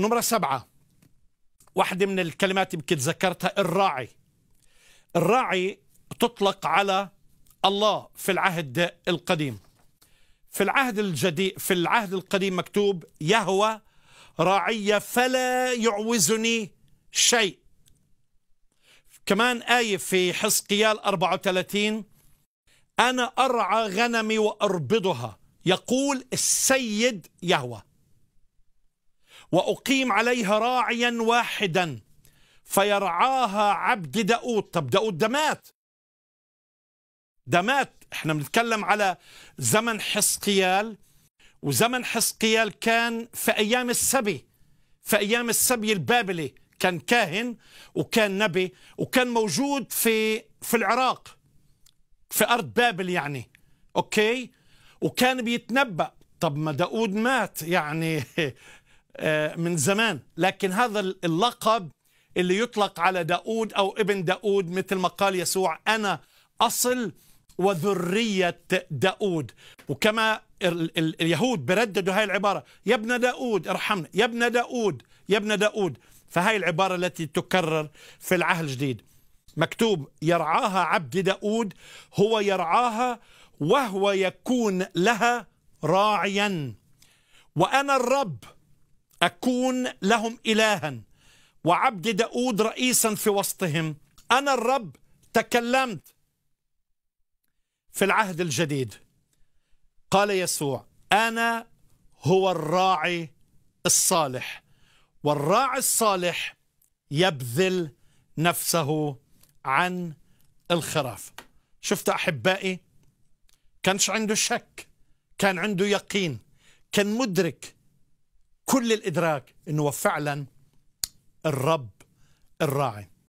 نمرة سبعة واحدة من الكلمات يمكن ذكرتها الراعي الراعي تطلق على الله في العهد القديم في العهد الجديد في العهد القديم مكتوب يهوى راعي فلا يعوزني شيء كمان آية في حزقيال 34 أنا أرعى غنمي وأربضها يقول السيد يهوى وأقيم عليها راعيا واحدا فيرعاها عبد داود طب داود ده مات ده مات احنا بنتكلم على زمن حسقيال وزمن حسقيال كان في أيام السبي في أيام السبي البابلي كان كاهن وكان نبي وكان موجود في في العراق في أرض بابل يعني أوكي وكان بيتنبأ طب ما داود مات يعني آه، من زمان لكن هذا اللقب اللي يطلق على داود أو ابن داود مثل ما قال يسوع أنا أصل وذرية داود وكما اليهود برددوا هاي العبارة يا ابن داود ارحمنا يا ابن داود يا ابن داود فهاي العبارة التي تكرر في العهد الجديد مكتوب يرعاها عبد داود هو يرعاها وهو يكون لها راعيا وأنا الرب أكون لهم إلها وعبد داود رئيسا في وسطهم أنا الرب تكلمت في العهد الجديد قال يسوع أنا هو الراعي الصالح والراعي الصالح يبذل نفسه عن الخراف شفت أحبائي كانش عنده شك كان عنده يقين كان مدرك كل الادراك انه فعلا الرب الراعي